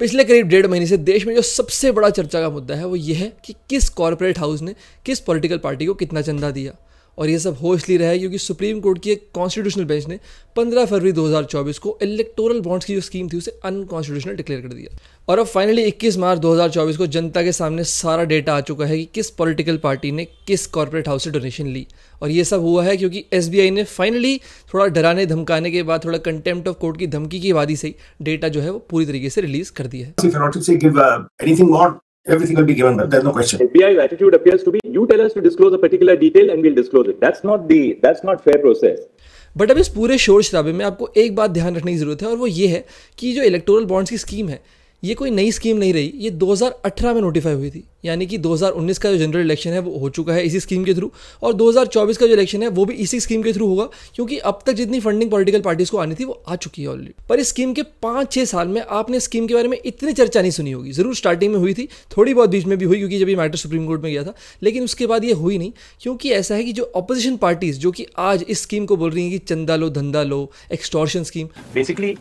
पिछले करीब डेढ़ महीने से देश में जो सबसे बड़ा चर्चा का मुद्दा है वो ये है कि किस कॉरपोरेट हाउस ने किस पॉलिटिकल पार्टी को कितना चंदा दिया और ये सब होश ली रहा है क्योंकि सुप्रीम कोर्ट की एक कॉन्स्टिट्यूशनल बेंच ने 15 फरवरी 2024 को इलेक्टोरल बॉन्ड्स की जो स्कीम थी उसे अनकॉन्स्टिट्यूशनल डिक्लेयर कर दिया और अब फाइनली 21 मार्च 2024 को जनता के सामने सारा डेटा आ चुका है कि किस पॉलिटिकल पार्टी ने किस कॉरपोरेट हाउस से डोनेशन ली और ये सब हुआ है क्योंकि एस ने फाइनली थोड़ा डराने धमकाने के बाद थोड़ा कंटेम्प्ट ऑफ कोर्ट की धमकी की वादी से डेटा जो है वो पूरी तरीके से रिलीज कर दिया है everything will be given back. There's no question. FBI attitude appears to be you tell us to disclose a particular detail and we'll disclose it. That's not the that's not fair process. But अब इस पूरे शोर शराबे में आपको एक बात ध्यान रखने की जरूरत है और वो ये है कि जो इलेक्टोरल बॉन्ड्स की स्कीम है ये कोई नई स्कीम नहीं रही ये 2018 में नोटिफाई हुई थी यानी कि 2019 का जो जनरल इलेक्शन है वो हो चुका है इसी स्कीम के थ्रू और 2024 का जो इलेक्शन है वो भी इसी स्कीम के थ्रू होगा क्योंकि अब तक जितनी फंडिंग पॉलिटिकल पार्टीज को आनी थी वो आ चुकी है ऑलरेडी पर इस स्कीम के पाँच छः साल में आपने स्कीम के बारे में इतनी चर्चा नहीं सुनी होगी जरूर स्टार्टिंग में हुई थी थोड़ी बहुत बीच में भी हुई क्योंकि जब ये मैटर सुप्रीम कोर्ट में गया था लेकिन उसके बाद ये हुई नहीं क्योंकि ऐसा है कि जो अपोजिशन पार्टीज जो कि आज इस स्कीम को बोल रही हैं कि चंदा लो धंधा लो एक्सटॉर्शन स्कीम बेसिकली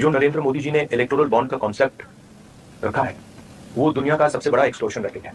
जो नरेंद्र मोदी जी ने इलेक्टोरल बॉन्ड का कॉन्सेप्ट रखा है वो दुनिया का सबसे बड़ा एक्सटोर्शन रैकेट है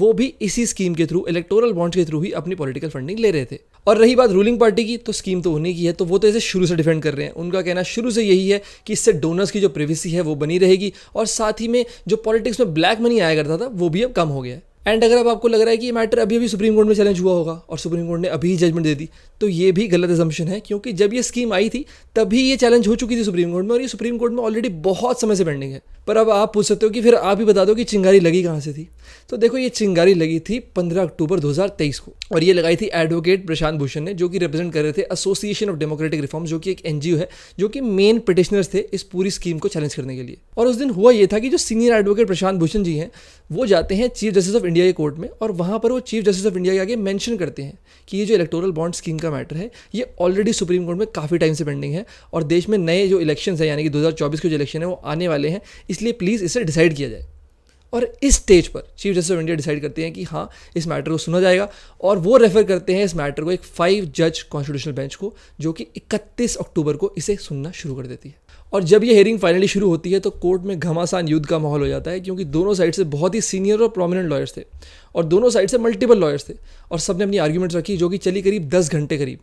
वो भी इसी स्कीम के थ्रू इलेक्टोरल बॉन्ड के थ्रू ही अपनी पॉलिटिकल फंडिंग ले रहे थे और रही बात रूलिंग पार्टी की तो स्कीम तो होने की है तो वो तो इसे शुरू से डिफेंड कर रहे हैं उनका कहना शुरू से यही है कि इससे डोनर्स की जो प्रिवेसी है वो बनी रहेगी और साथ ही में जो पॉलिटिक्स में ब्लैक मनी आया करता था वो भी अब कम हो गया है एंड अगर अब आपको लग रहा है कि ये मैटर अभी अभी सुप्रीम कोर्ट में चैलेंज हुआ होगा और सुप्रीम कोर्ट ने अभी जजमेंट दे दी तो ये भी गलत एजम्पन है क्योंकि जब ये स्कीम आई थी तभी ये चैलेंज हो चुकी थी सुप्रीम कोर्ट में और ये सुप्रीम कोर्ट में ऑलरेडी बहुत समय से पेंडिंग है पर अब आप पूछ सकते हो कि फिर आप ही बता दो कि चिंगारी लगी कहाँ से थी तो देखो ये चिंगारी लगी थी पंद्रह अक्टूबर दो को और ये लगाई थी एडवोकेट प्रशांत भूषण ने जो कि रिप्रेजेंट कर रहे थे एसोसिएशन ऑफ डेमोक्रेटिक रिफॉर्म जो कि एक एनजीओ है जो कि मेन पिटिशनर्स थे इस पूरी स्कीम को चैलेंज करने के लिए और उस दिन हुआ ये था कि जो सीनियर एडवोकेट प्रशांत भूषण जी हैं वो जाते हैं चीफ जस्टिस ऑफ इंडिया के कोर्ट में और वहाँ पर वो चीफ जस्टिस ऑफ इंडिया के आगे मेंशन करते हैं कि ये जो इलेक्टोरल बॉन्ड स्कीम का मैटर है ये ऑलरेडी सुप्रीम कोर्ट में काफ़ी टाइम से पेंडिंग है और देश में नए जो इलेक्शन है यानी कि 2024 के जो इलेक्शन है वो आने वाले हैं इसलिए प्लीज़ इसे डिसाइड किया जाए और इस स्टेज पर chief justice of India decide करते हैं कि हाँ इस मैटर को सुना जाएगा और वो रेफर करते हैं इस मैटर को एक फाइव जज कॉन्स्टिट्यूशनल बेंच को जो कि 31 अक्टूबर को इसे सुनना शुरू कर देती है और जब ये हेयरिंग फाइनली शुरू होती है तो कोर्ट में घमासान युद्ध का माहौल हो जाता है क्योंकि दोनों साइड से बहुत ही सीनियर और प्रोमिनेंट लॉयर्स थे और दोनों साइड से मल्टीपल लॉयर्स थे और सब ने अपनी आर्ग्यूमेंट्स रखी जो कि चली करीब दस घंटे करीब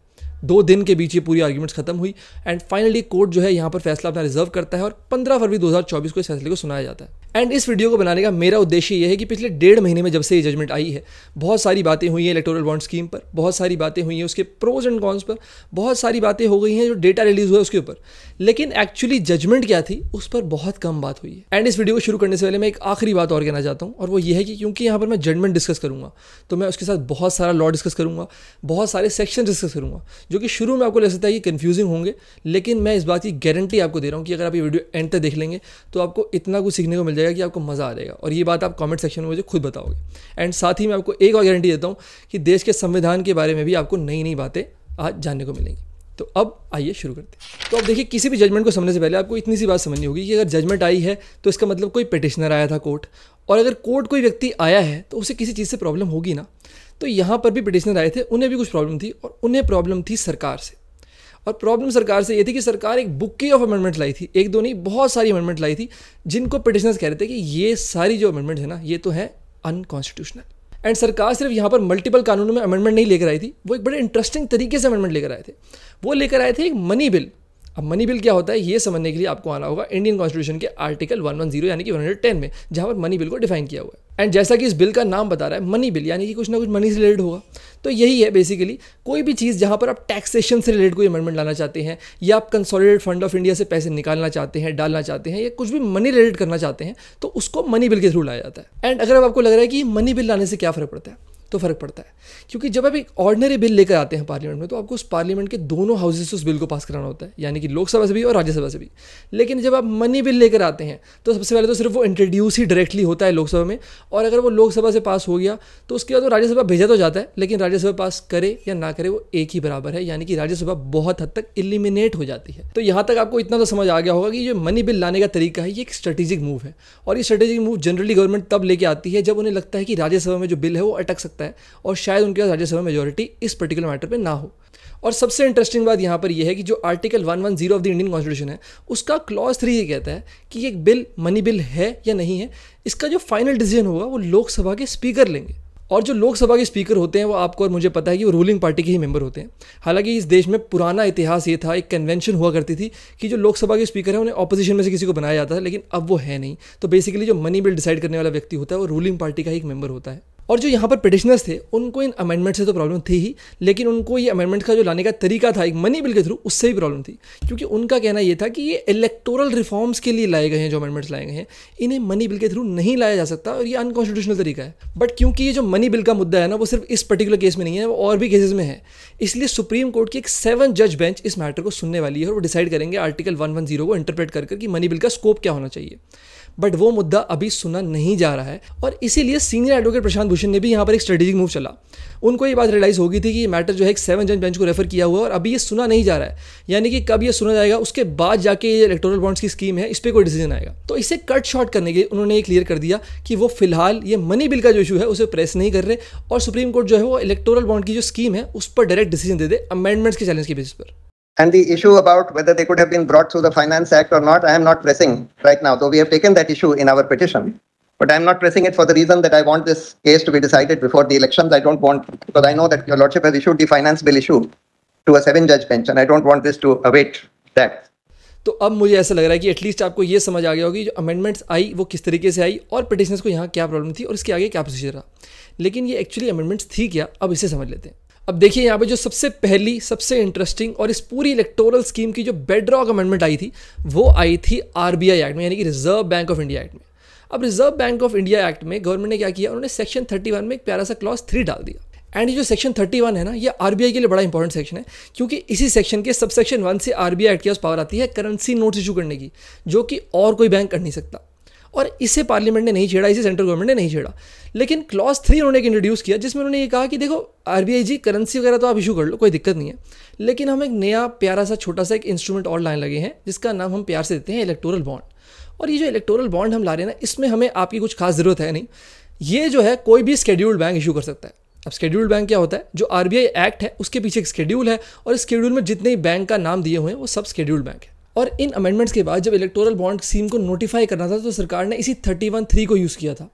दो दिन के बीच ये पूरी आर्ग्यूमेंट्स खत्म हुई एंड फाइनली कोर्ट जो है यहाँ पर फैसला अपना रिजर्व करता है और पंद्रह फरवरी दो को इस फैसले को सुनाया जाता है एंड इस वीडियो को बनाने का मेरा उद्देश्य यह है कि पिछले डेढ़ महीने में जब से ये जजमेंट आई है बहुत सारी बातें हुई हैं इलेक्टोरल बॉन्ड स्कीम पर बहुत सारी बातें हुई हैं उसके प्रोज एंड कॉन्स पर बहुत सारी बातें हो गई हैं जो डेटा रिलीज हुआ उसके ऊपर लेकिन एक्चुअली जजमेंट क्या थी उस पर बहुत कम बात हुई है एंड इस वीडियो को शुरू करने से पहले मैं एक आखिरी बात और कहना चाहता हूँ और वो ये है कि क्योंकि यहाँ पर मैं जजमेंट डिस्कस करूँगा तो मैं उसके साथ बहुत सारा लॉ डिस्कस करूँगा बहुत सारे सेक्शन डिस्कस करूँगा जो कि शुरू में आपको लग सकता है कि कन्फ्यूजिंग होंगे लेकिन मैं इस बात की गारंटी आपको दे रहा हूँ कि अगर आप ये वीडियो एंड तक देख लेंगे तो आपको इतना कुछ सीखने को मिल जाएगा कि आपको मज़ा आ जाएगा और ये बात आप कमेंट सेक्शन में मुझे खुद बताओगे एंड साथ ही मैं आपको एक और गारंटी देता हूँ कि देश के संविधान के बारे में भी आपको नई नई बातें आज जानने को मिलेंगी तो अब आइए शुरू करते हैं तो अब देखिए किसी भी जजमेंट को समझने से पहले आपको इतनी सी बात समझनी होगी कि अगर जजमेंट आई है तो इसका मतलब कोई पिटिशनर आया था कोर्ट और अगर कोर्ट कोई व्यक्ति आया है तो उसे किसी चीज़ से प्रॉब्लम होगी ना तो यहाँ पर भी पिटिशनर आए थे उन्हें भी कुछ प्रॉब्लम थी और उन्हें प्रॉब्लम थी सरकार से और प्रॉब्लम सरकार से ये थी कि सरकार एक बुके ऑफ अमेंडमेंट लाई थी एक दो नहीं बहुत सारी अमेंडमेंट लाई थी जिनको पिटिशनर्स कह रहे थे कि ये सारी जो अमेंडमेंट है ना ये तो है अनकॉन्स्टिट्यूशनल एंड सरकार सिर्फ यहाँ पर मल्टीपल कानूनों में अमेंडमेंट नहीं लेकर आई थी वो एक बड़े इंटरेस्टिंग तरीके से अमेंडमेंट लेकर आए थे वो लेकर आए थे एक मनी बिल अब मनी बिल क्या होता है ये समझने के लिए आपको आना होगा इंडियन कॉन्स्टिट्यूशन के आर्टिकल 110 यानी कि 110 में जहाँ पर मनी बिल को डिफाइन किया हुआ है एंड जैसा कि इस बिल का नाम बता रहा है मनी बिल यानी कि कुछ ना कुछ मनी से रिलेटेड होगा तो यही है बेसिकली कोई भी चीज़ जहाँ पर आप टैक्सेशन से रिलेटेड कोई अमेंडमेंट लाना चाहते हैं या आप कंसोलिडेट फंड ऑफ इंडिया से पैसे निकालना चाहते हैं डालना चाहते हैं या कुछ भी मनी रिलेटेड करना चाहते हैं तो उसको मनी बिल के थ्रू लाया जाता है एंड अगर आपको लग रहा है कि मनी बिल लाने से क्या फ़र्क पड़ता है तो फ़र्क पड़ता है क्योंकि जब आप एक ऑर्डनरी बिल लेकर आते हैं पार्लियामेंट में तो आपको उस पार्लियामेंट के दोनों हाउसेज से उस बिल को पास कराना होता है यानी कि लोकसभा से भी और राज्यसभा से भी लेकिन जब आप मनी बिल लेकर आते हैं तो सबसे पहले तो सिर्फ वो इंट्रोड्यूस ही डायरेक्टली होता है लोकसभा में और अगर वो लोकसभा से पास हो गया तो उसके बाद वो राज्यसभा भेजा तो जाता है लेकिन राज्यसभा पास करे या ना करे वो एक ही बराबर है यानी कि राज्यसभा बहुत हद तक इलिमिनेट हो जाती है तो यहाँ तक आपको इतना तो समझ आ गया होगा कि जो मनी बिल लाने का तरीका है ये एक स्ट्रेटेजिक मूव है और ये स्ट्रेटेजिक मूव जनरली गवर्नमेंट तब लेके आती है जब उन्हें लगता है कि राज्यसभा में जो बिल है वो अटक सकता सकता है और शायद उनके पास राज्यसभा मेजोरिटी इस पर्टिकुलर मैटर पर ना हो और सबसे इंटरेस्टिंग बात यहाँ पर यह है कि जो article 110 of the Indian constitution है उसका क्लॉज थ्री ये कहता है कि एक बिल मनी बिल है या नहीं है इसका जो फाइनल डिसीजन होगा वो लोकसभा के स्पीकर लेंगे और जो लोकसभा के स्पीकर होते हैं वो आपको और मुझे पता है कि वो रूलिंग पार्टी के ही मेंबर होते हैं हालांकि इस देश में पुराना इतिहास ये था एक कन्वेंशन हुआ करती थी कि जो लोकसभा के स्पीकर हैं उन्हें अपोजिशन में से किसी को बनाया जाता है लेकिन अब वो है नहीं तो बेसिकली जो मनी बिल डिसाइड करने वाला व्यक्ति होता है वो रूलिंग पार्टी का ही एक मेंबर होता है और जो यहाँ पर पिटिशनर्स थे उनको इन अमेंडमेंट से तो प्रॉब्लम थी ही लेकिन उनको ये अमेंडमेंट का जो लाने का तरीका था एक मनी बिल के थ्रू उससे भी प्रॉब्लम थी क्योंकि उनका कहना ये था कि ये इलेक्टोरल रिफॉर्म्स के लिए लाए गए हैं जो अमेंडमेंट्स लाए गए हैं इन्हें मनी बिल के थ्रू नहीं लाया जा सकता और ये अनकॉन्स्टिट्यूशनल तरीका है बट क्योंकि ये जो मनी बिल का मुद्दा है ना वो सिर्फ इस पर्टिकुलर केस में नहीं है वो और भी केसेज में है इसलिए सुप्रीम कोर्ट की एक सेवन जज बेंच इस मैटर को सुनने वाली है और वो डिसाइड करेंगे आर्टिकल वन वन जीरो को इंटरप्रेट कर कि मनी बिल का स्कोप क्या होना चाहिए बट वो मुद्दा अभी सुना नहीं जा रहा है और इसीलिए सीनियर एडवोकेट प्रशांत भूषण ने भी यहाँ पर एक स्ट्रेटेजिक मूव चला उनको ये बात रियलाइज होगी थी कि मैटर जो है एक सेवन जज बेंच को रेफर किया हुआ और अभी ये सुना नहीं जा रहा है यानी कि कब ये सुना जाएगा उसके बाद जाके ये इलेक्टोरल बॉन्ड्स की स्कीम है इस पर कोई डिसीजन आएगा तो इसे कट शॉर्ट करने के उन्होंने ये क्लियर कर दिया कि वो फिलहाल ये मनी बिल का जो इशू है उसे प्रेस नहीं कर रहे और सुप्रीम कोर्ट जो है वो इलेक्टोरल बॉन्ड की जो स्कीम है उस पर डायरेक्ट डिसीजन दे दे अमेंडमेंट्स के चैलेंज के बेसिस पर And the issue about whether they could have been brought through the Finance Act or not, I am not pressing right now, though we have taken that issue in our petition. But i am not pressing it for the reason that I want this case to be decided before the elections. I don't want, because I know that your lordship has issued the finance bill issue to a seven judge bench, and I don't want this to await that. तो अब मुझे ऐसा लग रहा है कि at least आपको ये समझ आ गया होगी जो अमेंडमेंट्स आई वो किस तरीके से आई और पिटिशनर्स को यहाँ क्या प्रॉब्लम थी और इसके आगे क्या प्रोसीजर रहा लेकिन ये एक्चुअली अमेंडमेंट्स थी क्या अब इसे समझ लेते हैं अब देखिए यहाँ पे जो सबसे पहली सबसे इंटरेस्टिंग और इस पूरी इलेक्टोरल स्कीम की जो बेडरॉक अमेंडमेंट आई थी वो आई थी आर एक्ट में यानी कि reserve bank of India act में अब reserve bank of India act में गवर्नमेंट ने क्या किया उन्होंने सेक्शन थर्टी में एक प्यारा सा क्लॉज थ्री डाल दिया एंड ये जो सेक्शन 31 है ना ये आरबीआई के लिए बड़ा इंपॉर्टेंट सेक्शन है क्योंकि इसी सेक्शन के सब सेक्शन वन से आरबीआई एक्ट के पावर आती है करेंसी नोट्स इशू करने की जो कि और कोई बैंक कर नहीं सकता और इसे पार्लियामेंट ने नहीं छेड़ा इसे सेंट्रल गवर्नमेंट ने नहीं छेड़ा लेकिन क्लॉज थ्री उन्होंने एक इंट्रोड्यूस किया जिसमें उन्होंने ये कहा कि देखो आर जी करेंसी वगैरह तो आप इशू कर लो कोई दिक्कत नहीं है लेकिन हम एक नया प्यारा सा छोटा सा एक इंस्ट्रूमेंट और लाने लगे हैं जिसका नाम हम प्यार से देते हैं इलेक्टोरल बॉन्ड और ये जो इलेक्टोरल बॉन्ड हम ला रहे हैं ना इसमें हमें आपकी कुछ खास ज़रूरत है नहीं ये जो है कोई भी स्केड्यूल्ड बैंक इशू कर सकता है अब स्केड्यूल्ड बैंक क्या होता है जो आर एक्ट है उसके पीछे एक स्केड्यूल है और इस स्केड्यूल में जितने बैंक का नाम दिए हुए हैं वो सब स्केड्यूल्ड बैंक है और इन अमेंडमेंट्स के बाद जब इलेक्टोरल बॉन्ड स्कीम को नोटिफाई करना था तो सरकार ने इसी थर्टी वन थ्री को यूज़ किया था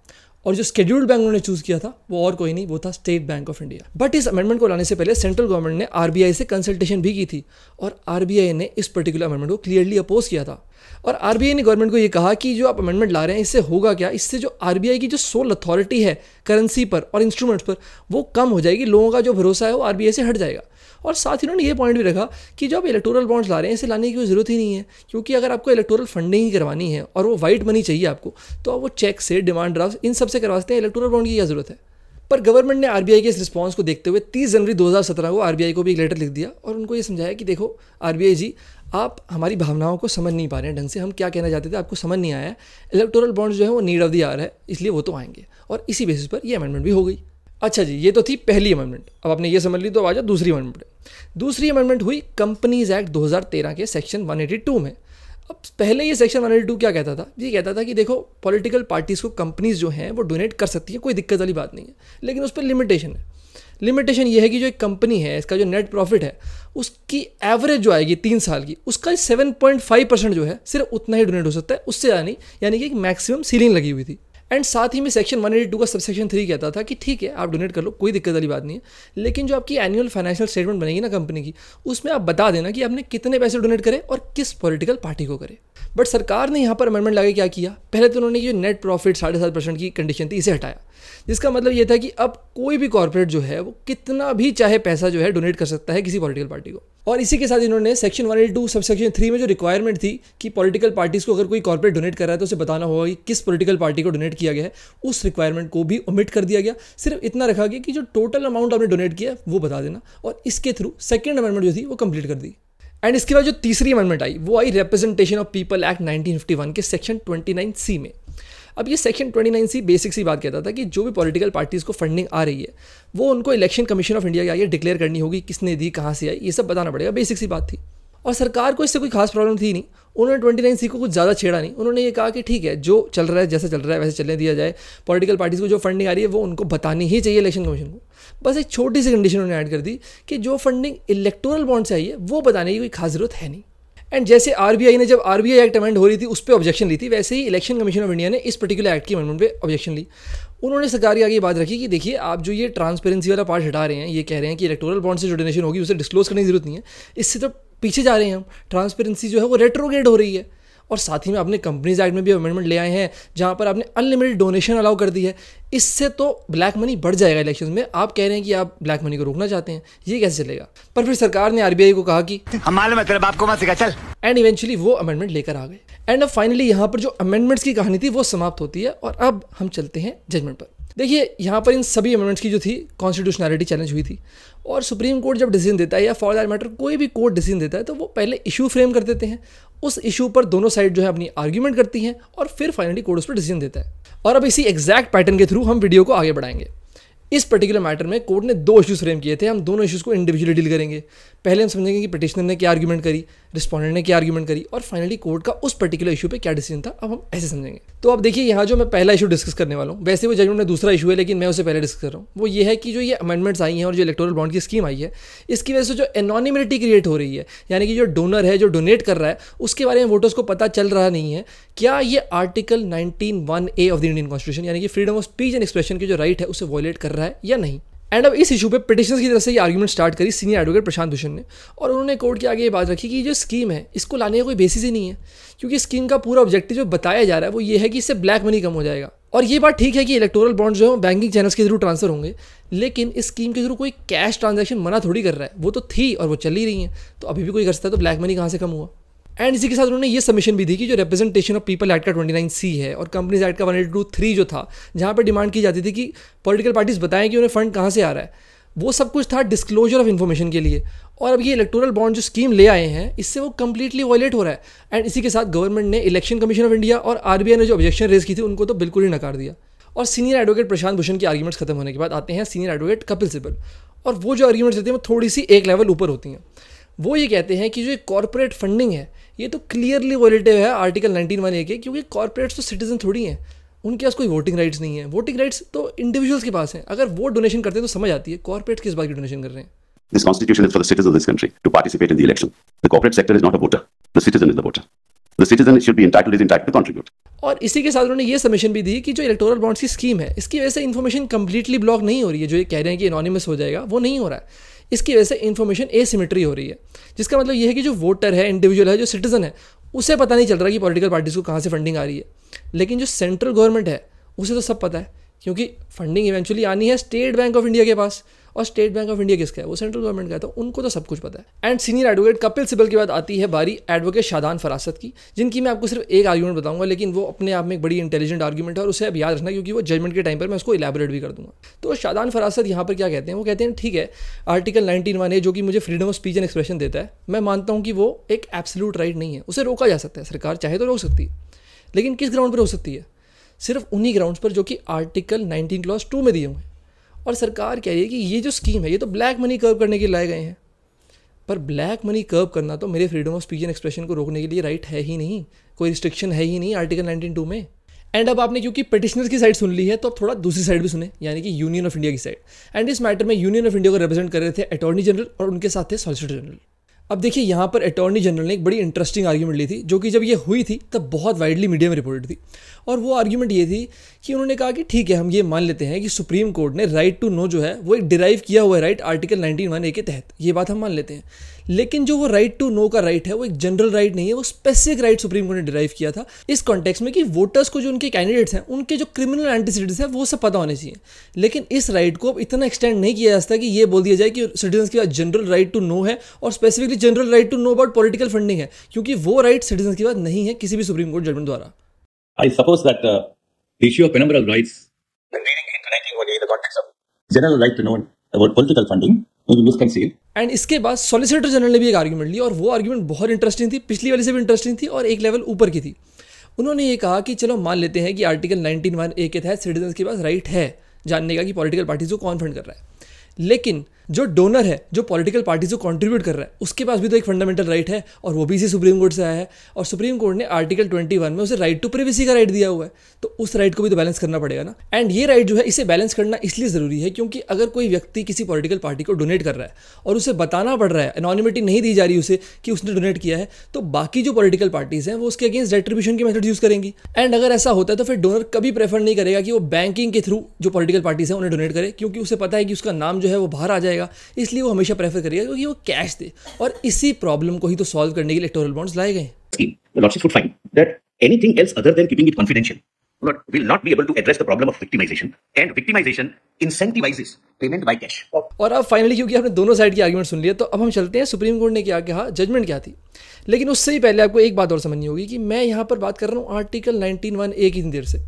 और जो स्कड्यूल्ड बैंक उन्होंने चूज़ किया था वो और कोई नहीं वो था State Bank of India but इस अमेंडमेंट को लाने से पहले सेंट्रल गवर्नमेंट ने आर से कंसल्टेशन भी की थी और आर ने इस पर्टिकुलर अमेंडमेंट को क्लियरली अपोज किया था और आर ने गवर्नमेंट को ये कहा कि जो आप अमेंडमेंट ला रहे हैं इससे होगा क्या इससे जो आर की जो सोल अथॉरिटी है करेंसी पर और इंस्ट्रूमेंट्स पर वो कम हो जाएगी लोगों का जो भरोसा है वो आर से हट जाएगा और साथ ही उन्होंने ये पॉइंट भी रखा कि जो आप इलेक्टोरल बॉन्ड्स ला रहे हैं इसे लाने की कोई ज़रूरत ही नहीं है क्योंकि अगर आपको इलेक्टोरल फंडिंग ही करवानी है और वो वाइट मनी चाहिए आपको तो आप वो चेक से डिमांड ड्राफ्ट इन सबसे करवा सकते हैं इलेक्टोरल बॉन्ड की क्या ज़रूरत है पर गवर्नमेंट ने आरबीआई के इस रिस्पांस को देखते हुए 30 जनवरी 2017 को आरबीआई को भी एक लेटर लिख दिया और उनको ये समझाया कि देखो आरबीआई जी आप हमारी भावनाओं को समझ नहीं पा रहे हैं ढंग से हम क्या कहना चाहते थे आपको समझ नहीं आया इलेक्टोरल बॉन्ड्स जो है वो नीड ऑफ द आर है इसलिए वो तो आएंगे और इसी बेसिस पर ये अमेंडमेंट भी हो गई अच्छा जी ये तो थी पहली अमेंडमेंट अब आपने ये समझ ली तो आ जाओ दूसरी अमेंडमेंट दूसरी अमेंडमेंट हुई कंपनीज एक्ट 2013 के सेक्शन 182 में अब पहले ये सेक्शन 182 क्या कहता था ये कहता था कि देखो पॉलिटिकल पार्टीज़ को कंपनीज जो हैं वो डोनेट कर सकती हैं कोई दिक्कत वाली बात नहीं है लेकिन उस पर लिमिटेशन है लिमिटेशन ये है कि जो एक कंपनी है इसका जो नेट प्रॉफिट है उसकी एवरेज जो आएगी तीन साल की उसका सेवन पॉइंट फाइव परसेंट जो है सिर्फ उतना ही डोनेट हो सकता है उससे यानी यानी कि एक मैक्सिमम सीलिंग लगी हुई थी एंड साथ ही में सेक्शन वन एटी टू का सबसेक्शन थ्री कहता था कि ठीक है आप डोनेट कर लो कोई दिक्कत वाली बात नहीं है लेकिन जो आपकी एनुअल फाइनेंशियल स्टेटमेंट बनेगी ना कंपनी की उसमें आप बता देना कि आपने कितने पैसे डोनेट करे और किस पॉलिटिकल पार्टी को करे बट सरकार ने यहाँ पर अमेंडमेंट लगा क्या किया पहले तो उन्होंने जो नेट प्रॉफिट साढ़े सात परसेंट की कंडीशन थी इसे हटाया जिसका मतलब यह था कि अब कोई भी कॉरपोरेट जो है वो कितना भी चाहे पैसा जो है डोनेट कर सकता है किसी पॉलिटिकल पार्टी को और इसी के साथ इन्होंने section one sub section three में जो रिक्वायरमेंट थी कि पॉलिटिकल पार्टीज़ को अगर कोई कॉर्पोरेट डोनेट कर रहा है तो उसे बताना होगा कि किस पॉलिटिकल पार्टी को डोनेट किया गया है उस रिक्वायरमेंट को भी ओमिट कर दिया गया सिर्फ इतना रखा गया कि जो टोटल अमाउंट आपने डोनेट किया वो बता देना और इसके थ्रू सेकेंड अमेंडमेंट जो थी वो कंप्लीट कर दी एंड इसके बाद जो तीसरी अमेंडमेंट आई वो आई representation of people act nineteen के सेक्शन ट्वेंटी सी में अब ये section twenty nine C basic सी बात कहता था कि जो भी पॉलिटिकल पार्टीज़ को फंडिंग आ रही है वो उनको इलेक्शन कमीशन ऑफ इंडिया के आगे डिक्लेयर करनी होगी किसने दी कहाँ से आई ये सब बताना पड़ेगा बेसिक सी बात थी और सरकार को इससे कोई खास प्रॉब्लम थी नहीं उन्होंने ट्वेंटी नाइन सी को कुछ ज़्यादा छेड़ा नहीं उन्होंने ये कहा कि ठीक है जो चल रहा है जैसा चल रहा है वैसे चलने दिया जाए पॉलिटिकल पार्टीज़ को जो फंडिंग आ रही है वो उनको बतानी ही चाहिए इलेक्शन कमीशन को बस एक छोटी सी कंडीशन उन्होंने ऐड कर दी कि जो फंडिंग इलेक्टोरल बॉन्ड से आई है वो बताने की कोई खास ज़रूरत है नहीं एंड जैसे आरबीआई ने जब आरबीआई एक्ट अमेंड हो रही थी उस पर ऑब्जेक्शन ली थी वैसे ही इलेक्शन कमीशन ऑफ इंडिया ने इस पर्टिकुलर एक्ट की अमेंडमेंट पे ऑब्जेक्शन ली उन्होंने सरकार की आगे बात रखी कि देखिए आप जो ये ट्रांसपेरेंसी वाला पार्ट हटा रहे हैं ये कह रहे हैं कि इलेक्टोरल बॉन्ड से जो डोनेशन होगी उसे डिस्क्लोज करने की जरूरत नहीं है इससे तो पीछे जा रहे हैं हम ट्रांसपेरेंसी जो है वो रेट्रोग्रेड हो रही है और साथ ही में आपने कंपनीज एक्ट में भी अमेंडमेंट ले आए हैं जहाँ पर आपने अनलिमिटेड डोनेशन अलाउ कर दी है इससे तो ब्लैक मनी बढ़ जाएगा इलेक्शन में आप कह रहे हैं कि आप ब्लैक मनी को रोकना चाहते हैं ये कैसे चलेगा पर फिर सरकार ने आरबीआई को कहा कि हमारे मतलब आपको मत सिखा चल एंड इवेंचुअली वो अमेंडमेंट लेकर आ गए एंड अब फाइनली यहाँ पर जो अमेंडमेंट्स की कहानी थी वो समाप्त होती है और अब हम चलते हैं जजमेंट पर देखिए यहाँ पर इन सभी अमेंडमेंट्स की जो थी कॉन्स्टिट्यूशनैलिटी चैलेंज हुई थी और सुप्रीम कोर्ट जब डिसीजन देता है या फॉर दैट मैटर कोई भी कोर्ट डिसीजन देता है तो वो पहले इशू फ्रेम कर देते हैं उस इशू पर दोनों साइड जो है अपनी आर्ग्यूमेंट करती हैं और फिर फाइनली कोर्ट उस पर डिसीजन देता है और अब इसी एग्जैक्ट पैटर्न के थ्रू हम वीडियो को आगे बढ़ाएंगे इस पर्टिकुलर मैटर में कोर्ट ने दो इश्यूज फ्रेम किए थे हम दोनों इश्यूज को इंडिविजुअली डील करेंगे पहले हम समझेंगे कि पटिशनर ने क्या आर्ग्यूमेंट करी रिस्पॉन्डेंट ने क्या आर्ग्यूमेंट करी और फाइनली कोर्ट का उस पर्टिकुलर इशू पे क्या डिसीजन था अब हम ऐसे समझेंगे तो अब देखिए यहाँ जो मैं पहला इशू डिस्कस करने वाला हूँ वैसे वो जजमेंट में दूसरा इशू है लेकिन मैं उसे पहले डिस्कस कर रहा हूँ वो ये है कि जो ये अमेंडमेंट्स आई हैं और जो इलेक्टोरल बॉन्ड की स्कीम आई है इसकी वजह से जो एनॉनिमिटी क्रिएट हो रही है यानी कि जो डोनर है जो डोनेट कर रहा है उसके बारे में वोटर्स को पता चल रहा नहीं है क्या ये article nineteen one A of the Indian constitution यानी कि freedom of speech and expression की जो राइट है उसे वॉयलेट कर रहा है या नहीं एंड अब इस इशू पे पिटिशन की तरफ से ये आर्ग्यूमेंट स्टार्ट करी सीनियर एडवोकेट प्रशांत भूषण ने और उन्होंने कोर्ट के आगे ये बात रखी कि जो स्कीम है इसको लाने का कोई बेसिस ही नहीं है क्योंकि स्कीम का पूरा ऑब्जेक्टिव जो बताया जा रहा है वो ये है कि इससे ब्लैक मनी कम हो जाएगा और ये बात ठीक है कि इलेक्टोरल बॉन्ड जो है बैंकिंग चैनल्स के थ्रू ट्रांसफर होंगे लेकिन इस स्कीम के थ्रू कोई कैश ट्रांजेक्शन मना थोड़ी कर रहा है वो तो थी और वो चल ही रही है तो अभी भी कोई कर सकता है तो ब्लैक मनी कहाँ से कम हुआ एंड इसी के साथ उन्होंने ये सबमिशन भी दी कि जो रिप्रेजेंटेशन ऑफ पीपल एक्ट का सी है और कंपनीज एक्ट का वन टू थ्री जो था जहाँ पर डिमांड की जाती थी कि पॉलिटिकल पार्टीज बताएं कि उन्हें फंड कहाँ से आ रहा है वो सब कुछ था डिस्क्लोजर ऑफ इन्फॉर्मेशन के लिए और अब ये इलेक्टोरल बॉन्ड जो स्कीम ले आए हैं इससे वो कंप्लीटली वॉयलेट हो रहा है एंड इसी के साथ गवर्नमेंट ने इलेक्शन कमीशन ऑफ इंडिया और आर ने जो ऑब्जेक्शन रेज की थी उनको तो बिल्कुल ही नकार दिया और सीनियर एडवोकेट प्रशांत भूषण के आर्ग्यूमेंट्स खत्म होने के बाद आते हैं सीनियर एडवोकेट कपिल सिब्बल और वो जो आर्ग्यूमेंट्स देते हैं वो थोड़ी सी एक लेवल ऊपर होती हैं वो ये कहते हैं कि जो कॉरपोरेट फंडिंग है ये तो क्लियरली वॉलेटिव है आर्टिकल नाइनटीन वन ए के क्योंकि कॉरपोरेट्स तो सिटीजन थोड़ी हैं उनके पास कोई वोटिंग राइट्स नहीं है वोटिंग राइट्स तो इंडिविजुअल्स के पास हैं अगर वो डोनेशन करते हैं तो समझ आती है कॉरपोरेट्स किस बात की डोनेशन कर रहे हैं This constitution is for the citizens of this country to participate in the election. The corporate sector is not a voter. The citizen is the voter. The citizen should be entitled is entitled to contribute. और इसी के साथ उन्होंने ये submission भी दी कि जो electoral bonds की स्कीम है इसकी वजह से इन्फॉर्मेशन कम्प्लीटली ब्लॉक नहीं हो रही है जो ये कह रहे हैं कि एनोनिमस हो जाएगा वो नहीं हो रहा है इसकी वजह से इन्फॉर्मेशन एसिमेट्री हो रही है जिसका मतलब ये है कि जो वोटर है इंडिविजुअल है जो सिटीज़न है उसे पता नहीं चल रहा कि पॉलिटिकल पार्टीज़ को कहाँ से फंडिंग आ रही है लेकिन जो सेंट्रल गवर्नमेंट है उसे तो सब पता है क्योंकि फंडिंग इवेंचुअली आनी है स्टेट बैंक ऑफ इंडिया के पास और स्टेट बैंक ऑफ इंडिया किसका है वो सेंट्रल गवर्नमेंट का है तो उनको तो सब कुछ पता है and senior advocate Kapil Sibal की बात आती है बारी एडवोकेट शादान फरासत की जिनकी मैं आपको सिर्फ एक आर्ग्यूमेंट बताऊंगा लेकिन वो अपने आप में एक बड़ी इंटेलिजेंट आर्ग्यूमेंट है और उसे अब याद रखना क्योंकि वो जजमेंट के टाइम पर मैं उसको इलेबोरेट भी कर दूंगा तो शादान फरासत यहाँ पर क्या कहते हैं वो कहते हैं ठीक है आर्टिकल नाइनटीन वन ए जो कि मुझे freedom of speech and expression देता है मैं मानता हूँ कि वो एक एब्सलूट राइट नहीं है उसे रोका जा सकता है सरकार चाहे तो रोक सकती है लेकिन किस ग्राउंड पर हो सकती है सिर्फ उन्हीं ग्राउंड्स पर जो कि आर्टिकल 19 क्लॉज टू में दिए हुए हैं और सरकार कह रही है कि ये जो स्कीम है ये तो ब्लैक मनी कर्व करने के लाए गए हैं पर ब्लैक मनी कर्व करना तो मेरे freedom of speech and expression को रोकने के लिए राइट है ही नहीं कोई रिस्ट्रिक्शन है ही नहीं आर्टिकल नाइनटीन टू में एंड अब आपने क्योंकि पिटिशनर की साइड सुन ली है तो आप थोड़ा दूसरी साइड भी सुने यानी कि यूनियन ऑफ इंडिया की साइड एंड इस मैटर में यूनियन ऑफ इंडिया को रिप्रेजेंट कर रहे थे अटॉर्नी जनरल और उनके साथ थे सॉलिसिटर जनरल अब देखिए यहाँ पर अटॉर्नी जनरल ने एक बड़ी इंटरेस्टिंग आर्ग्यूमेंट ली थी जो कि जब ये हुई थी तब बहुत वाइडली मीडिया में रिपोर्टेड थी और वो आर्ग्यूमेंट ये थी कि उन्होंने कहा कि ठीक है हम ये मान लेते हैं कि सुप्रीम कोर्ट ने राइट टू नो जो है वो एक डिराइव किया हुआ है right article nineteen one A के तहत ये बात हम मान लेते हैं लेकिन जो वो राइट टू नो का राइट है वो एक जनरल राइट right नहीं है वो स्पेसिफिक राइट सुप्रीम कोर्ट ने डिराइव किया था इस कॉन्टेक्स में कि वोटर्स को जो उनके कैंडिडेट्स हैं उनके जो क्रिमिनल एंटीसीडेंट्स हैं वो सब पता होने चाहिए लेकिन इस राइट right को अब इतना एक्सटेंड नहीं किया जा सकता कि ये बोल दिया जाए कि सिटीजन के पास जनरल राइट टू नो है और specifically general right to know about political funding है क्योंकि वो राइट सिटीजन के पास नहीं है किसी भी सुप्रीम कोर्ट जजमेंट द्वारा I suppose that uh, the issue of penumbral rights, when reading into the context of general right to know and about political funding may be misconceived. And इसके बाद solicitor general ने भी एक argument ली और वो argument बहुत interesting थी पिछली वाली से भी इंटरेस्टिंग थी और एक लेवल ऊपर की थी उन्होंने ये कहा कि चलो मान लेते हैं कि आर्टिकल नाइनटीन वन ए के तहत सिटीजन के पास राइट है जानने का कि पॉलिटिकल पार्टीज़ को कौन फंड कर रहा है लेकिन जो डोनर है जो पॉलिटिकल पार्टीज को कंट्रीब्यूट कर रहा है उसके पास भी तो एक फंडामेंटल राइट है और वो भी इसी सुप्रीम कोर्ट से आया है और सुप्रीम कोर्ट ने आर्टिकल 21 में उसे राइट टू प्रिवेसी का राइट दिया हुआ है तो उस राइट को भी तो बैलेंस करना पड़ेगा ना एंड ये राइट जो है इसे बैलेंस करना इसलिए ज़रूरी है क्योंकि अगर कोई व्यक्ति किसी पॉलिटिकल पार्टी को डोनेट कर रहा है और उसे बताना पड़ रहा है अनोनिमिटी नहीं दी जा रही उसे कि उसने डोनेट किया है तो बाकी जो पॉलिटिकल पार्टीज़ हैं वो उसके अगेंस्ट डेट्रीब्यूशन के मेथड यूज़ करेंगी एंड अगर ऐसा होता है तो फिर डोनर कभी प्रेफर नहीं करेगा कि वो बैंकिंग के थ्रू जो पॉलिटिकल पार्टीज़ हैं उन्हें डोनेट करे क्योंकि उसे पता है कि उसका नाम जो है वो बाहर आ जाएगा जाएगा इसलिए वो हमेशा प्रेफर करेगा क्योंकि वो कैश दे और इसी प्रॉब्लम को ही तो सॉल्व करने के लिए इलेक्टोरल बॉन्ड्स लाए गए will not be able to address the problem of victimization and victimization incentivizes payment by cash. और अब फाइनली क्योंकि आपने दोनों साइड की आर्ग्यूमेंट सुन लिया तो अब हम चलते हैं सुप्रीम कोर्ट ने क्या कहा जजमेंट क्या थी लेकिन उससे ही पहले आपको एक बात और समझनी होगी कि मैं यहाँ पर बात कर रहा हूँ आर्टिकल 19.1 ए की देर से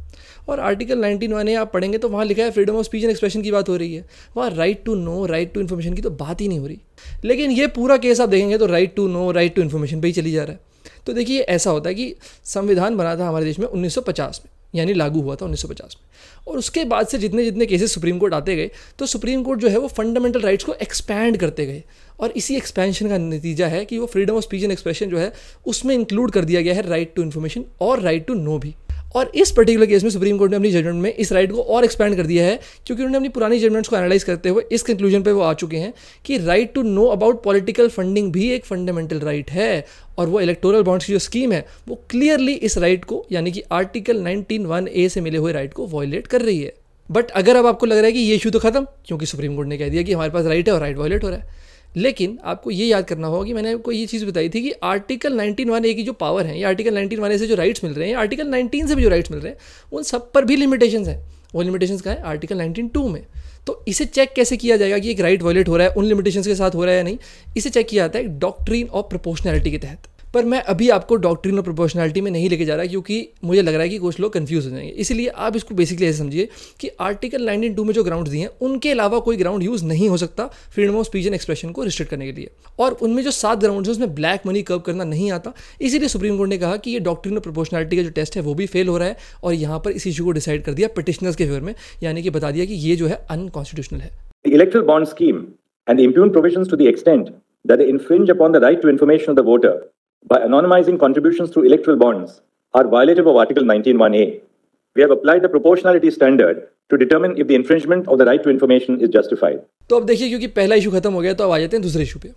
और आर्टिकल नाइनटीन वन आप पढ़ेंगे तो वहाँ लिखा है freedom of speech and expression की बात हो रही है वहाँ right to know right to information की तो बात ही नहीं हो रही लेकिन ये पूरा केस आप देखेंगे तो right to know right to information पर ही चली जा रहा है तो देखिए ऐसा होता है कि संविधान बना था हमारे देश में 1950 में यानी लागू हुआ था 1950 में और उसके बाद से जितने जितने केसेस सुप्रीम कोर्ट आते गए तो सुप्रीम कोर्ट जो है वो फंडामेंटल राइट्स को एक्सपैंड करते गए और इसी एक्सपेंशन का नतीजा है कि वो freedom of speech and expression जो है उसमें इंक्लूड कर दिया गया है राइट टू इन्फॉर्मेशन और राइट टू नो भी और इस पर्टिकुलर केस में सुप्रीम कोर्ट ने अपनी जजमेंट में इस राइट को और एक्सपैंड कर दिया है क्योंकि उन्होंने अपनी पुरानी जजमेंट्स को एनालाइज करते हुए इस कंक्लूजन पर वो आ चुके हैं कि right to know about political funding भी एक फंडामेंटल राइट है और वो इलेक्टोरल बॉन्ड्स की जो स्कीम है वो क्लियरली इस राइट को यानी कि आर्टिकल नाइनटीन वन ए से मिले हुए राइट को वॉयलेट कर रही है बट अगर अब आपको लग रहा है कि ये इशू तो खत्म क्योंकि सुप्रीम कोर्ट ने कह दिया कि हमारे पास राइट है और राइट वॉयलेट हो रहा है लेकिन आपको ये याद करना होगा कि मैंने आपको ये चीज़ बताई थी कि आर्टिकल नाइनटीन वन ए की जो पावर है या आर्टिकल नाइनटीन वन ए से जो राइट्स मिल रहे हैं आर्टिकल नाइनटीन से भी जो राइट्स मिल रहे हैं उन सब पर भी लिमिटेशन हैं वो लिमिटेशन का है आर्टिकल नाइनटीन टू में तो इसे चेक कैसे किया जाएगा कि एक राइट वॉयलेट हो रहा है उन लिमिटेशन के साथ हो रहा है या नहीं इसे चेक किया जाता है डॉक्ट्रीन ऑफ प्रोपोर्शनैलिटी के तहत पर मैं अभी आपको डॉक्ट्रिन और प्रोपोर्शनैलिटी में नहीं लेके जा रहा क्योंकि मुझे लग रहा है कि कुछ लोग कन्फ्यूज हो जाएंगे इसलिए आप इसको बेसिकली ऐसे समझिए कि आर्टिकल नाइनटीन में जो ग्राउंड दिए हैं उनके अलावा कोई ग्राउंड यूज़ नहीं हो सकता freedom of speech and expression को रिस्ट्रिक्ट करने के लिए और उनमें जो सात ग्राउंड है उसमें ब्लैक मनी कर्व करना नहीं आता इसीलिए सुप्रीम कोर्ट ने कहा कि ये डॉक्ट्रिन और प्रोपोर्शनैलिटी का जो टेस्ट है वो भी फेल हो रहा है और यहाँ पर इस इशू को डिसाइड कर दिया पिटिशनर्स के फेवर में यानी कि बता दिया कि ये जो है अनकॉन्स्टिट्यूशनल है electoral bond scheme and impugned provision to the extent the extent that they infringe upon the right to information of the voter by anonymizing contributions through electoral bonds are violative of Article 19one a We have applied the proportionality standard to determine if the infringement of the right to information is justified. तो अब देखिए क्योंकि पहला issue खत्म हो गया तो अब आ जाते हैं दूसरे इशू पे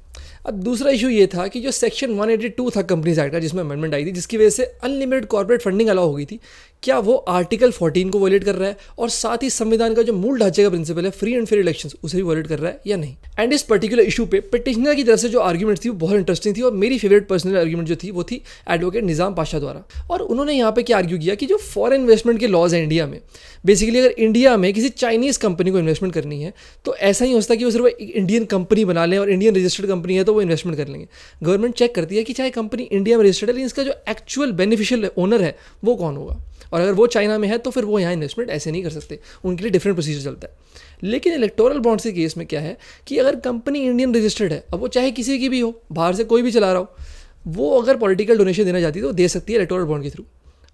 अब दूसरा इशू ये था कि जो सेक्शन 182 था कंपनीज एक्ट का जिसमें अमेंडमेंट आई थी जिसकी वजह से अनलिमिटेड कॉर्पोरेट फंडिंग अलाउ हो गई थी क्या वो आर्टिकल 14 को वॉलेट कर रहा है और साथ ही संविधान का जो मूल ढांचे का प्रिंसिपल है फ्री एंड फेयर इलेक्शन उसे भी वॉलेट कर रहा है या नहीं एंड इस पर्टिकुलर इशू पे पिटिशनर की तरफ से जो आर्ग्यूमेंट थी वो बहुत इंटरेस्टिंग थी और मेरी फेवरेट पर्सनल आर्ग्यूमेंट जो थी वो थी एडवोकेट निजाम पाशा द्वारा और उन्होंने यहाँ पे क्या आर्ग्यू किया कि जो फॉरन इन्वेस्टमेंट के लॉज हैं इंडिया में बेसिकली अगर इंडिया में किसी चाइनीज कंपनी को इन्वेस्टमेंट करनी है तो ऐसा ही हो सकता है कि वो सिर्फ इंडियन कंपनी बना लें और इंडियन रजिस्टर्ड कंपनी है तो तो वो इन्वेस्टमेंट कर लेंगे गवर्नमेंट चेक करती है कि चाहे कंपनी इंडिया में रजिस्टर्ड है लेकिन इसका जो एक्चुअल बेनिफिशियल ओनर है वो कौन होगा और अगर वो चाइना में है तो फिर वो यहाँ इन्वेस्टमेंट ऐसे नहीं कर सकते उनके लिए डिफरेंट प्रोसीजर चलता है लेकिन इलेक्टोरल बॉन्ड्स के केस में क्या है कि अगर कंपनी इंडियन रजिस्टर्ड है अब वो चाहे किसी की भी हो बाहर से कोई भी चला रहा हो वो अगर पॉलिटिकल डोनेशन देना चाहती है तो दे सकती है इलेक्टोरल बॉन्ड के थ्रू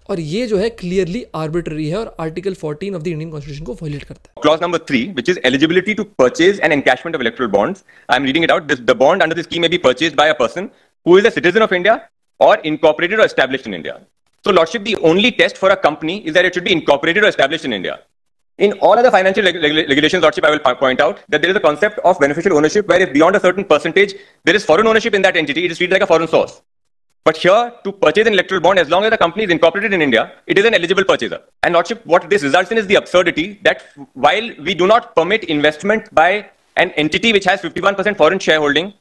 और ये जो है क्लियरली आर्बिट्ररी है और article 14 of the Indian constitution को वायलेट करता है clause number three which is eligibility to purchase and encashment of electoral bonds I am reading it out the bond under the scheme may be purchase by a person who is a citizen of India or incorporated or established in India. So, Lordship, the only test for a company is that it should be incorporated or established in India. In all other financial reg- reg- regulations, Lordship, I will point out that there is a concept of beneficial ownership where if beyond a certain percentage there is foreign ownership in that entity, it is treated like a foreign source. But here, to purchase an electoral bond, as long as the company is incorporated in India, it is an eligible purchaser. And Lordship, what this results in is the absurdity that while we do not permit investment by an entity which has 51% foreign shareholding,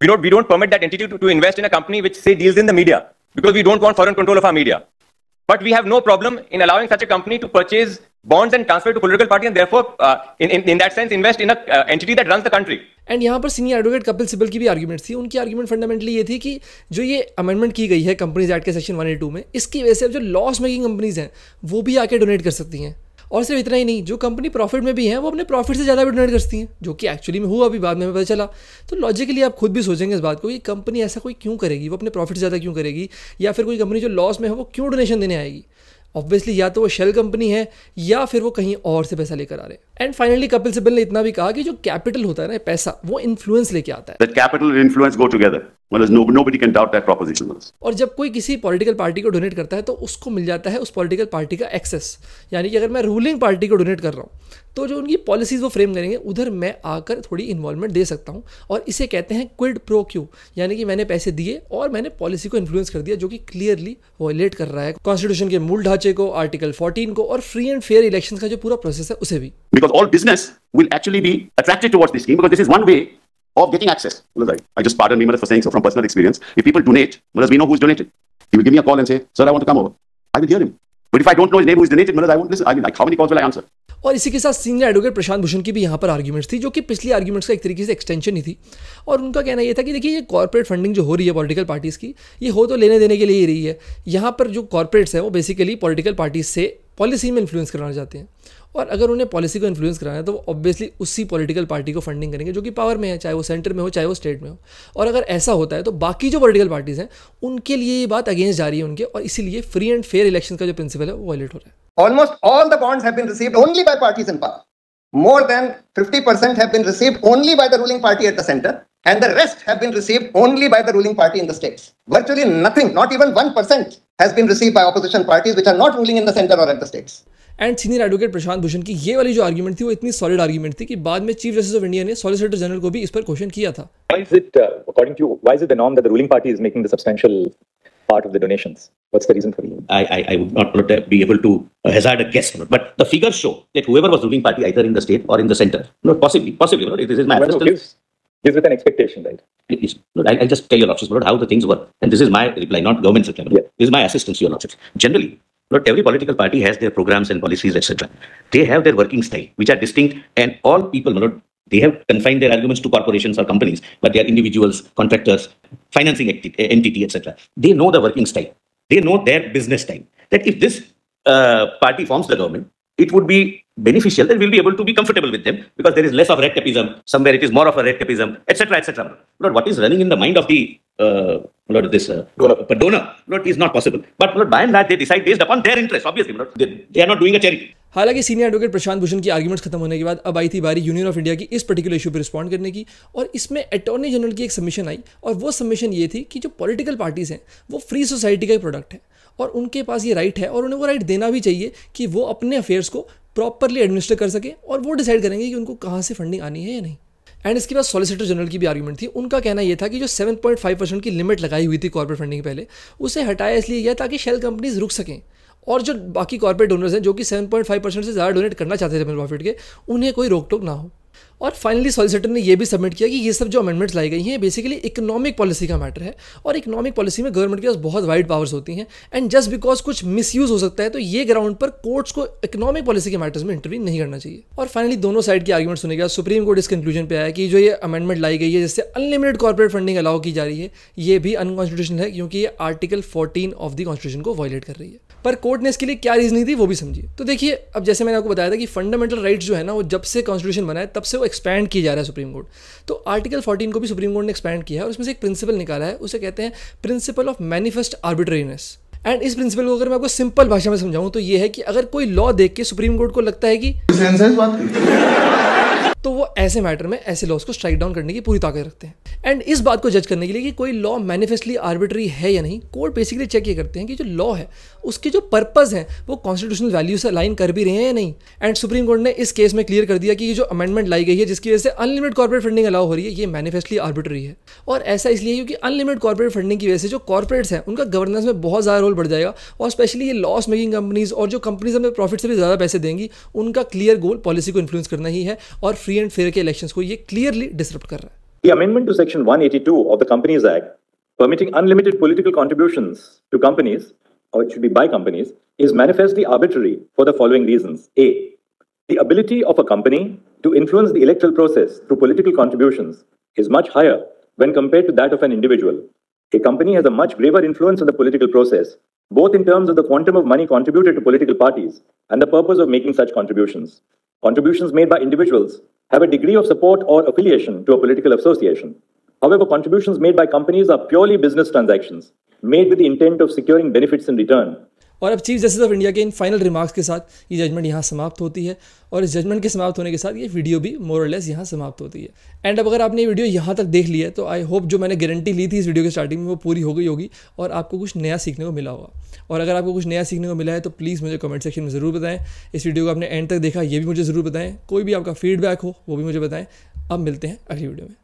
we don't, we don't permit that entity to, to invest in a company which, say, deals in the media, because we don't want foreign control of our media. But we have no problem in allowing such a company to purchase bonds and transfer to political party and therefore, uh, in, in, in that sense, invest in a uh, entity that runs the country. And यहाँ पर senior advocate Kapil Sibal की भी argument थी उनकी argument fundamentally ये थी कि जो ये अमेंडमेंट की गई है कंपनीज एक्ट के सेक्शन 182 में इसकी वजह से अब जो लॉस मेकिंग कंपनीज हैं वो भी आके डोनेट कर सकती हैं और सिर्फ इतना ही नहीं जो कंपनी प्रॉफिट में भी है वो अपने प्रॉफिट से ज़्यादा भी डोनेट करती हैं जो कि एक्चुअली में हुआ अभी बाद में पता चला तो लॉजिकली आप खुद भी सोचेंगे इस बात को कि कंपनी ऐसा कोई क्यों करेगी वो अपने प्रॉफिट से ज़्यादा क्यों करेगी या फिर कोई कंपनी जो लॉस में है वो क्यों डोनेशन देने आएगी ऑब्वियसली या तो वो शेल कंपनी है या फिर वो कहीं और से पैसा लेकर आ रहे हैं एंड फाइनली कपिल सिब्बल ने इतना भी कहा कि जो कैपिटल होता है ना पैसा वो इन्फ्लुएंस लेके आता है capital influence go together nobody can doubt that proposition. और जब कोई किसी पॉलिटिकल पार्टी को डोनेट करता है तो उसको मिल जाता है उस पॉलिटिकल पार्टी का एक्सेस यानी कि अगर मैं रूलिंग पार्टी को डोनेट कर रहा हूँ तो जो उनकी पॉलिसीज वो फ्रेम करेंगे उधर मैं आकर थोड़ी इन्वॉल्वमेंट दे सकता हूँ और इसे कहते हैं क्विड प्रो क्यू यानी कि मैंने पैसे दिए और मैंने पॉलिसी को इन्फ्लुएंस कर दिया जो कि क्लियरली वॉयलेट कर रहा है कॉन्स्टिट्यूशन के मूल ढांचे को आर्टिकल फोर्टीन को और फ्री एंड फेयर इलेक्शन का जो पूरा प्रोसेस है उसे भी because all business will actually be attracted towards this scheme because this is one way of getting access just pardon me for saying from personal experience if people donate whether we know who donated he give me a call and say sir I want to come over I will hear him but if I don't know his name who donated whether I won't listen I mean like how many calls will I answer और इसी के साथ senior advocate Prashant Bhushan की भी यहाँ पर arguments थी जो कि पिछली आर्ग्यूमेंट्स का एक तरीके से एक्सटेंशन ही थी और उनका कहना यह था कि देखिए ये कॉर्पोरेट फंडिंग जो हो रही है पॉलिटिकल पार्टीज़ की ये हो तो लेने देने के लिए ही रही है यहाँ पर जो कॉर्पोरेट्स हैं वो बेसिकली पॉलिटिकल पार्टीज से पॉलिसी में इन्फ्लुएंस कराना चाहते हैं और अगर उन्हें पॉलिसी को इन्फ्लुएंस कराना है तो वो ऑब्वियसली उसी पॉलिटिकल पार्टी को फंडिंग करेंगे जो कि पावर में है चाहे वो सेंटर में हो चाहे वो स्टेट में हो और अगर ऐसा होता है तो बाकी जो पॉलिटिकल पार्टीज हैं उनके लिए ये बात अगेंस्ट जा रही है उनके और इसीलिए फ्री एंड फेयर इलेक्शन का जो प्रिंसिपल है वो वायलेट हो रहा है almost all the bonds have only by parties in power more than fifty have only by the ruling party at the centre and the rest have only by the ruling party in the states virtually nothing not even 1% has been received by opposition parties which are not ruling in the centre or at the states and senior advocate Prashant Bhushan की ये वाली जो argument थी वो इतनी solid argument थी कि बाद में चीफ जस्टिस ऑफ इंडिया ने सॉलिसिटर जनरल को भी इस पर क्वेश्चन किया था part of the donations what's the reason for you i i, I would not be able to hazard a guess but the figures show that whoever was ruling party either in the state or in the center no possibly possibly no, this is my well, this is with an expectation right Yes. No, I'll, I'll just tell you lots lordship how the things work. And this is my reply, not government's reply. Yeah. This is my assistance to your lordship. Generally, Not every political party has their programs and policies, etc. They have their working style, which are distinct, and all people, not they have confined their arguments to corporations or companies, but they are individuals, contractors, financing eh, entity, etc. They know the working style. They know their business time. That if this uh, party forms the government, it would be beneficial that we'll be able to be comfortable with them because there is less of red capism Somewhere it is more of a red capism etc., etc. Lord, what is running in the mind of the uh, Lord, this uh, donor. donor Lord, is not possible. But Lord, by and large, they decide based upon their interest. Obviously, Lord, they, they are not doing a charity. हालांकि senior advocate Prashant Bhushan की arguments खत्म होने के बाद अब आई थी बारी union of India की इस पर्टिकुलर इशू पर रिस्पॉन्ड करने की और इसमें अटॉर्नी जनरल की एक सबमिशन आई और वो सबमिशन ये थी कि जो पॉलिटिकल पार्टीज हैं वो फ्री सोसाइटी का ही प्रोडक्ट है और उनके पास ये राइट है और उन्हें वो राइट देना भी चाहिए कि वो अपने अफेयर्स को प्रॉपरली एडमिनिस्टर कर सकें और वो डिसाइड करेंगे कि उनको कहाँ से फंडिंग आनी है या नहीं एंड इसके बाद सॉलिसिटर जनरल की भी आर्ग्यूमेंट थी उनका कहना यह था कि जो 7.5 परसेंट की लिमिट लगाई हुई थी कॉर्पोरेट फंडिंग पहले उसे हटाया इसलिए गया ताकि शेल कंपनीज रुक सकें और जो बाकी कॉर्पोरेट डोनर्स हैं जो कि 7.5 परसेंट से ज़्यादा डोनेट करना चाहते थे प्रॉफिट के उन्हें कोई रोक टोक ना हो और फाइनली सॉलिसिटर ने यह भी सबमिट किया कि ये सब जो अमेंडमेंट्स लाई गई हैं बेसिकली इकोनॉमिक पॉलिसी का मैटर है और इकोनॉमिक पॉलिसी में गवर्नमेंट के पास बहुत वाइड पावर्स होती हैं एंड जस्ट बिकॉज कुछ मिसयूज हो सकता है तो ये ग्राउंड पर कोर्ट्स को इकोनॉमिक पॉलिसी के मैटर्स में इंटरव्यू नहीं करना चाहिए और फाइनली दोनों साइड के आर्ग्यूमेंट सुने गया सुप्रीम कोर्ट इस कंक्लूजन पर आया कि जो ये अमेंडमेंट लाई गई है जिससे अनलिमिटेड कॉर्पोरेट फंडिंग अलाउ की जा रही है ये भी अनकॉन्स्टिट्यूशन है क्योंकि ये article fourteen of the constitution को वायलेट कर रही है पर कोर्ट ने इसके लिए क्या रीजनिंग दी वो भी समझिए तो देखिए अब जैसे मैंने आपको बताया था कि फंडामेंटल राइट्स जो है ना वो जब से कॉन्स्टिट्यूशन बनाए तब से वो एक्सपैंड किया जा रहा है सुप्रीम कोर्ट तो आर्टिकल फोर्टीन को भी सुप्रीम कोर्ट ने एक्सपैंड किया है और उसमें से एक प्रिंसिपल निकाला है उसे कहते हैं principle of manifest arbitrariness and इस प्रिंसिपल को अगर मैं आपको सिंपल भाषा में समझाऊं तो ये है कि अगर कोई लॉ देख के सुप्रीम कोर्ट को लगता है कि तो वो ऐसे मैटर में ऐसे लॉस को स्ट्राइक डाउन करने की पूरी ताकत रखते हैं एंड इस बात को जज करने के लिए कि कोई लॉ मैनिफेस्टली आर्बिट्री है या नहीं कोर्ट बेसिकली चेक ये करते हैं कि जो लॉ है उसके जो पर्पज़ हैं वो कॉन्स्टिट्यूशनल वैल्यू से अलाइन कर भी रहे हैं या नहीं एंड सुप्रीम कोर्ट ने इस केस में क्लियर कर दिया कि ये जो अमेंडमेंट लाई गई है जिसकी वजह से अनलिमिटेड कॉर्पोरेट फंडिंग अलाउ हो रही है ये मैनिफेस्टली आर्बिट्री है और ऐसा इसलिए क्योंकि अनलिमिटेड कॉर्पोरेट फंडिंग की वजह से जो कॉर्पोरेट्स हैं उनका गवर्नेंस में बहुत ज़्यादा रोल बढ़ जाएगा और स्पेशली ये लॉस मेकिंग कंपनीज और जो कंपनीज हमें प्रॉफिट से भी ज़्यादा पैसे देंगी उनका क्लियर गोल पॉलिसी को इन्फ्लुएंस करना ही है और फ्री एंड फेयर के इलेक्शन को ये क्लियरली डिस्टर्ब कर रहा है The amendment to Section 182 of the companies act permitting unlimited political contributions to companies, or it should be by companies, is manifestly arbitrary for the following reasons. A, the ability of a company to influence the electoral process through political contributions is much higher when compared to that of an individual. A company has a much graver influence on the political process, both in terms of the quantum of money contributed to political parties and the purpose of making such contributions. Contributions made by individuals have a degree of support or affiliation to a political association. However, contributions made by companies are purely business transactions made with the intent of securing benefits in return. और अब chief justice of India के in final remarks के साथ ये judgement यहाँ समाप्त होती है और इस जजमेंट के समाप्त होने के साथ ये वीडियो भी लेस यहाँ समाप्त होती है एंड अब अगर आपने ये वीडियो यहाँ तक देख ली है तो आई होप जो मैंने गारंटी ली थी इस वीडियो के स्टार्टिंग में वो पूरी हो गई होगी और आपको कुछ नया सीखने को मिला होगा और अगर आपको कुछ नया सीखने को मिला है तो प्लीज़ मुझे कमेंट सेक्शन में ज़रूर बताएं इस वीडियो को आपने एंड तक देखा ये भी मुझे ज़रूर बताएं कोई भी आपका फीडबैक हो वो भी मुझे बताएं अब मिलते हैं अगली वीडियो में